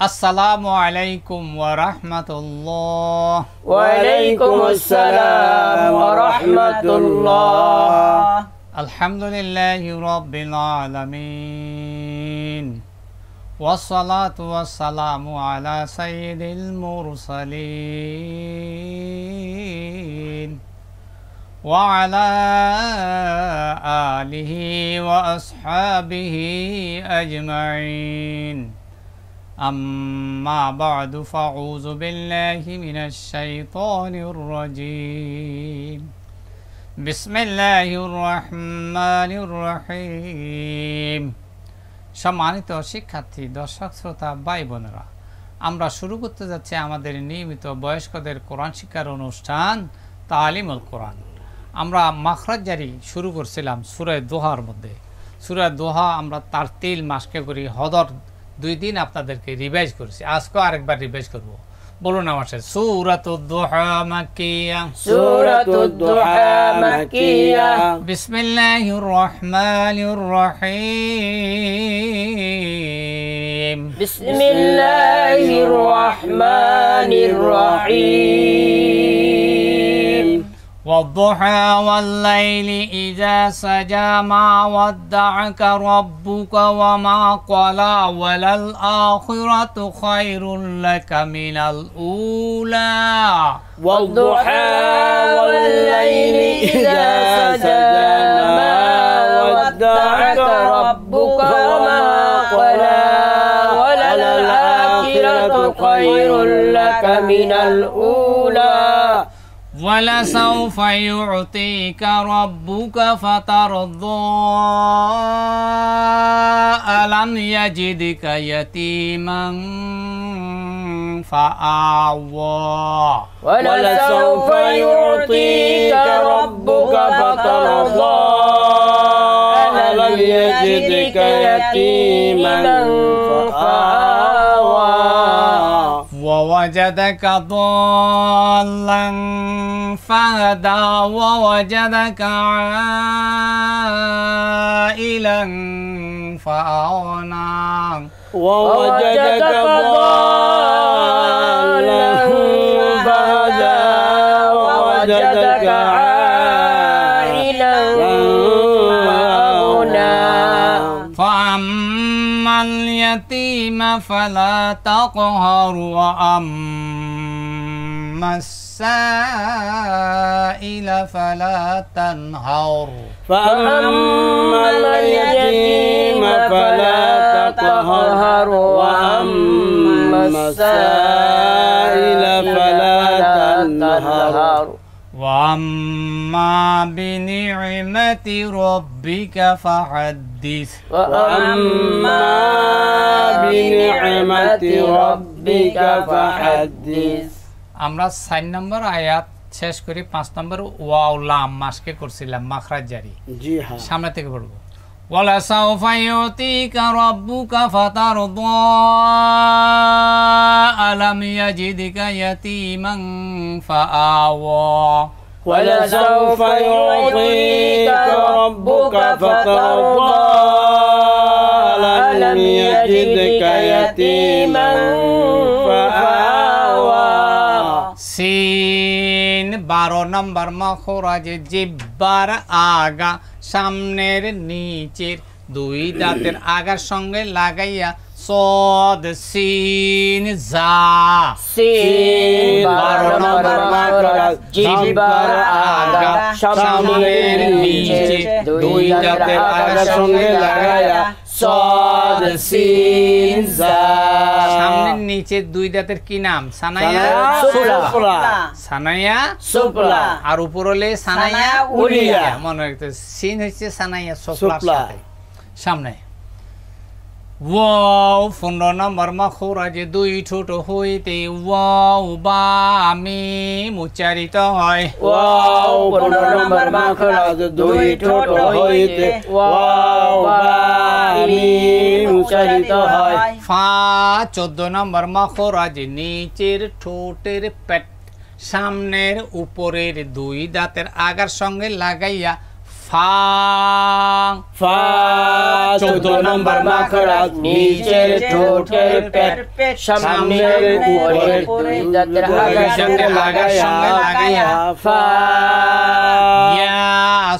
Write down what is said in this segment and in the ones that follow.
السلام عليكم ورحمة الله وعليكم السلام ورحمة الله الحمد لله رب العالمين والصلاة والسلام على سيد المرسلين وعلى آله وأصحابه أجمعين أما بعد فأعوذ بالله من الشيطان الرجيم بسم الله الرحمن الرحيم সম্মানিত শিক্ষার্থী দর্শক শ্রোতা ভাই বোনেরা আমরা শুরু করতে যাচ্ছি আমাদের নিয়মিত বয়স্কদের কোরআন শিক্ষার অনুষ্ঠান তালিমুল কোরআন আমরা মাখরাজ জারি শুরু করছিলাম সুরায় দোহার মধ্যে সুরায় দোহা আমরা তার তিল মাসকে করি হদর দুই দিন আপনাদেরকে রিভাইজ করেছি আজকে আরেকবার রিভাইজ করব বলুন আমার সাথে সূরাতুদ দুহা মাকিয়া সূরাতুদ দুহা মাকিয়া বিসমিল্লাহির রহমানির রহিম বিসমিল্লাহির রহমানির রহিম والضحى والليل إذا سجى ما ودعك ربك وما قلى وللآخرة خير لك من الأولى والضحى والليل إذا سجى ما ودعك ربك وما قلى وللآخرة خير لك من الأولى ولسوف يعطيك ربك فترضى ألم يجدك يتيما فأعوى ولسوف يعطيك ربك فترضى ألم يجدك يتيما ووجدك ضالا فهدى ووجدك عائلا فأغنى ووجدك ضالا فلا تقهر وأما السائل فلا تنهر فأما اليتيم فلا تقهر وأما السائل فلا تنهر وأما بنعمة ربك فحد this. আমরা সাইন নম্বর আয়াত শেষ করি পাঁচ নম্বর ওয়াউলাম মাসকে করছিলাম মাখরাজ জারি হ্যাঁ। সামনে থেকে পড়বো আলামিয়া জিদিকা ربك فترضى ولسوف يعطيك ربك فترضى ألم يجدك يتيما فآوى سين بارو نمبر مخرج جبار آغا সামনের নিচের দুই দাঁতের আগার সঙ্গে লাগাইয়া সদ সিন যা সিন বর্ণ বর্ণ জিবার আগা সামনের নিচে দুই জাতের আগা সঙ্গে লাগায়া সদ সিন যা সামনের নিচে দুই দাঁতের কি নাম সানায়া সুপলা সানায়া সুপলা আর উপর হলে সানায়া উলিয়া মনে রাখতে সিন হচ্ছে সানায়া সুপলা সামনে ওয়াও পনেরো নম্বর খোরাজে দুই ছোট হইতে ওয়াও বা আমি উচ্চারিত হয় ওয়াও পনেরো নম্বর মাখরাজে দুই ছোট হইতে ওয়াও বা আমি উচ্চারিত হয় ফা চোদ্দ নম্বর যে নিচের ঠোঁটের পেট সামনের উপরের দুই দাঁতের আগার সঙ্গে লাগাইয়া ফাং চোদ্দ নম্বর মাখরাজ নিচের ঠোঁটের পেট সামনের উপরের সঙ্গে লাগাইয়া ফা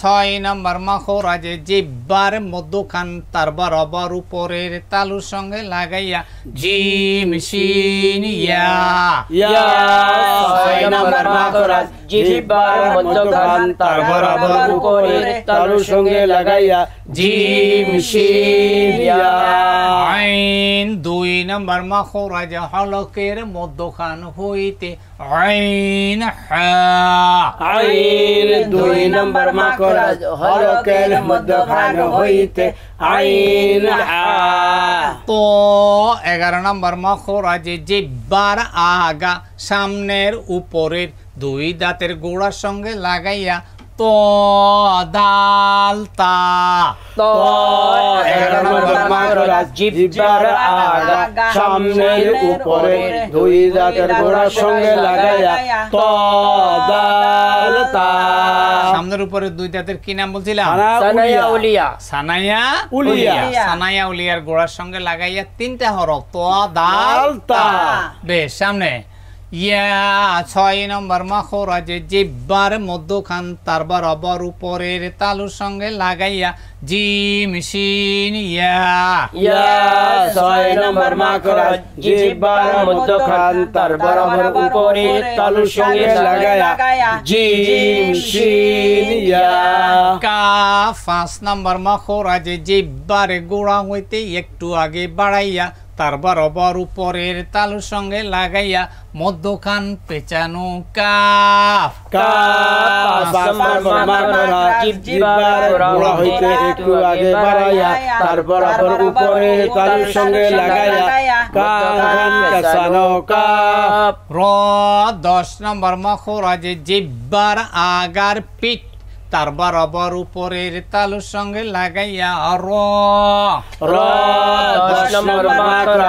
ছয় নম্বর মাখরাজ জিব্বার মধ্যখান তার বরাবর উপরের তালুর সঙ্গে লাগাইয়া জিম সিন ইয়া ছয় নম্বর মাখরাজ জিব্বার মধ্যখান তার বরাবর উপরের এগারো সঙ্গে লাগাইয়া জিম আইন দুই নম্বর মাখরাজ হলকের মধ্যখান হইতে আইন আইন দুই নম্বর মাখরাজ হলকের হইতে আইন তো এগারো নম্বর জিব্বার আগা সামনের উপরের দুই দাঁতের গোড়ার সঙ্গে লাগাইয়া আগা সামনের উপরে দুই দাঁতের সঙ্গে সামনের উপরে দুই দাঁতের কি নাম বলছিলাম সানাইয়া উলিয়া সানাইয়া উলিয়া সানাইয়া উলিয়ার গোড়ার সঙ্গে লাগাইয়া তিনটা হরফ তো দাল তা বেশ সামনে ইয়া ছয় নম্বর মখরাজে জিব্বার মধ্যখান তারবার বরাবর উপরের তালুর সঙ্গে লাগাইয়া জিম শিন ইয়া ইয়া ছয় নম্বর মখরাজ জিব্বার মধ্যখান তার বরাবর উপরের তালুর সঙ্গে লাগাইয়া জিম শিন ইয়া কা পাঁচ নম্বর মখরাজে জিব্বার গোড়া হইতে একটু আগে বাড়াইয়া তার বরাবর উপরের তালুর সঙ্গে লাগাইয়া মদ্যখান পেঁচানো কাফ হইতে একটু তালুর সঙ্গে লাগাইয়া দশ নম্বর মখরাজে জিব্বার আগার পিঠ তার বরাবর উপরের তালুর সঙ্গে লাগাইয়া র র দশ নম্বর মাত্রা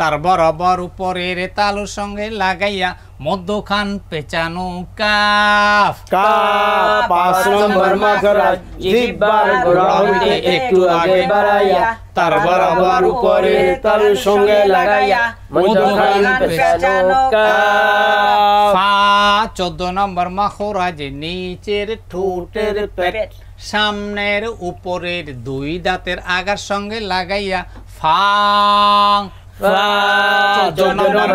তার বরাবর উপরের তালুর সঙ্গে লাগাইয়া মধ্যখান পেঁচানো কাফ একটু আগে বাড়াইয়া তার বরাবর উপরে তালুর সঙ্গে লাগাইয়া মধ্যখান পেঁচানো কাফ ফা 14 নম্বর মাখরাজ নিচের ঠোঁটের পেট সামনের উপরের দুই দাঁতের আগার সঙ্গে লাগাইয়া ফাং তা এগারো নম্বর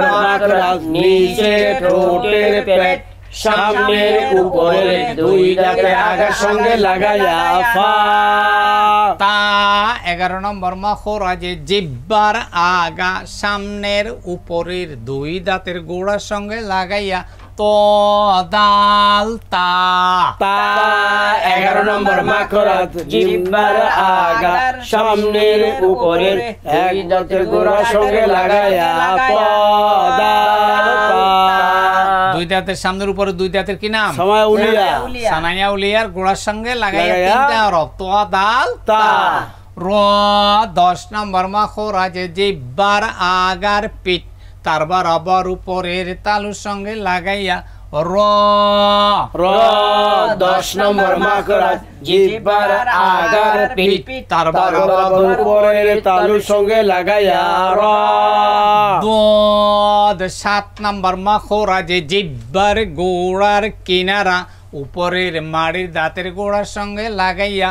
মাখর আছে জিব্বার আগা সামনের উপরের দুই দাঁতের গোড়ার সঙ্গে লাগাইয়া তো দাল তা তা এগারো নম্বর মাকরাত জিম্বার আগা সামনের উপরের এক দাঁতের গোড়ার সঙ্গে লাগায়া পদা দুই দাঁতের সামনের উপরে দুই দাঁতের কি নাম সানাইয়া উলিয়ার গোড়ার সঙ্গে লাগাইয়া তিনটা দাল তা র দশ নম্বর মাখরাজ জিব্বার আগার পিঠ তারবার আবার উপরের তালুর সঙ্গে লাগাইয়া র র দশ নম্বর আগার উপরের তালুর সঙ্গে লাগাইয়া র সাত নম্বর মাখরাজ জিব্বার গোড়ার কিনারা উপরের মাড়ির দাঁতের গোড়ার সঙ্গে লাগাইয়া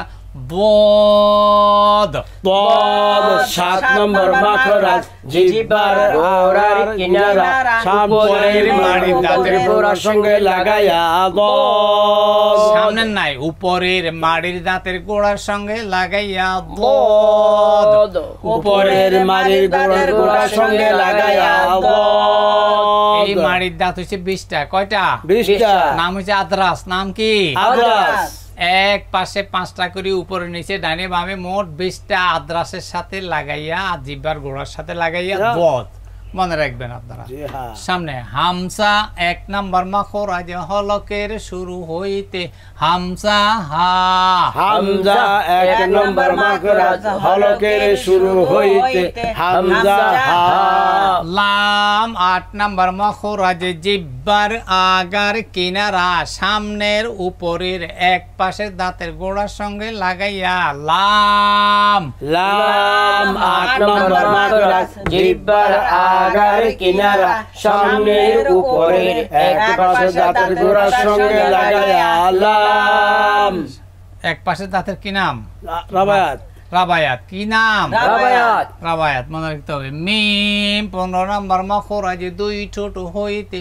বদ বদ সাত নম্বর মাথরাজ জিব্বার আওরার কিনারা সামনের মাড়ি দাঁতের গোড়ার সঙ্গে লাগাইয়া বদ সামনের নাই উপরের মাড়ির দাঁতের গোড়ার সঙ্গে লাগাইয়া বদ উপরের মাড়ির দাঁতের গোড়ার সঙ্গে লাগাইয়া বদ এই মাড়ির দাঁত হচ্ছে বিশটা কয়টা বিশটা নাম হচ্ছে আদ্রাস নাম কি আদ্রাস এক পাশে পাঁচটা করে উপরে নিচে ডানে বামে মোট বিশটা আদ্রাসের সাথে লাগাইয়া জিব্বার গোড়ার সাথে লাগাইয়া বধ মনে রাখবেন আপনারা হ্যাঁ। সামনে হামসা এক নাম্বার মাখর আজ হলকের শুরু হইতে হামসা হা হামজা এক নাম্বার মাখর হলকের শুরু হইতে হামজা হা লাম আট নাম্বার মাখর আজ জিব্বার আগার কিনারা সামনের উপরের এক পাশের দাঁতের গোড়ার সঙ্গে লাগাইয়া লাম লাম এক পাশে দাঁতের কি নাম রাবায়াত রাবায়াত কি নাম রাবায়াত রাবায়াত মনে রাখতে হবে মিম পনেরো নম্বর মখরা যে দুই ছোট হইতে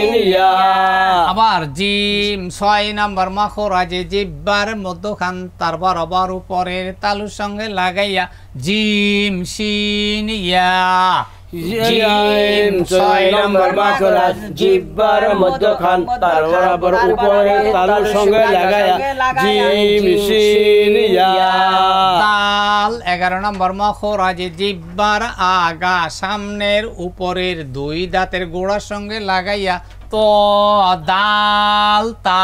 আবার জিম ছয় নাম্বার মাখরাজে জিব্বার মধ্যখান খান তারপর উপরের তালুর সঙ্গে লাগাইয়া জিম শিন ইয়া উপরে তালুর সঙ্গে জিম শিন এগারো নম্বর জিব্বার আগা সামনের উপরের দুই দাঁতের গোড়ার সঙ্গে লাগাইয়া দাল তা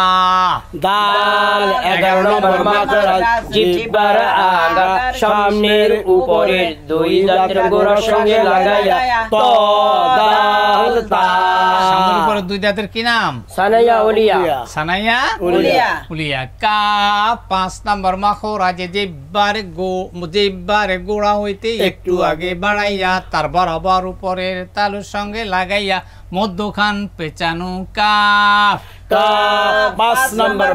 দাল এগারো নম্বর চিঠিবার আগা সামনের উপরে দুই গোড়ার সঙ্গে লাগাইয়া দাল তা দুই দাঁতের কি নাম সানাইয়া উলিয়া সানাইয়া উলিয়া উলিয়া কা পাঁচ নম্বর মাখো রাজে যেবারে গো যেবার গোড়া হইতে একটু আগে বাড়াইয়া তার বরাবর উপরের তালুর সঙ্গে লাগাইয়া মধ্যখান পেচানু কাফ পাঁচ নম্বর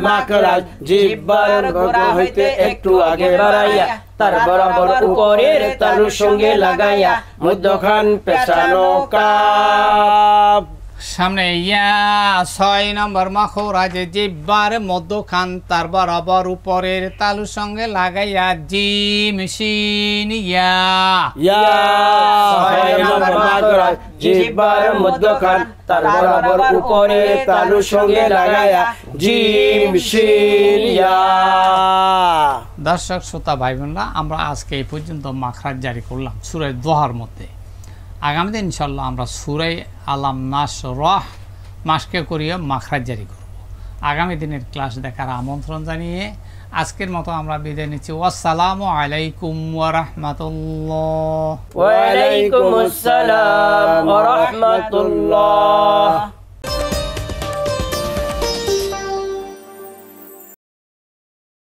গোড়া হইতে একটু আগে বাড়াইয়া তার বরাবর উপরের তার সঙ্গে লাগাইয়া মধ্যখান পেঁচানো কাফ সামনে ইয়া ছয় নম্বর মখরাজ জিব্বার মধ্যখান তার বরাবর উপরের তালুর সঙ্গে লাগাইয়া জিম সিন ইয়া ছয় নম্বর মখরাজ জিব্বার মধ্যখান তার বরাবর উপরের তালুর সঙ্গে লাগাইয়া জিম সিন ইয়া দর্শক শ্রোতা ভাই বোনরা আমরা আজকে এই পর্যন্ত মাখরাজ জারি করলাম সুরের দোহার মধ্যে আগামী দিন ইনশাল্লাহ আমরা সুরাই আলাম নাস রহ মাসকে করিয়ে মাখরাজ জারি করব আগামী দিনের ক্লাস দেখার আমন্ত্রণ জানিয়ে আজকের মতো আমরা বিদায় নিচ্ছি আসসালামু আলাইকুম ওয়া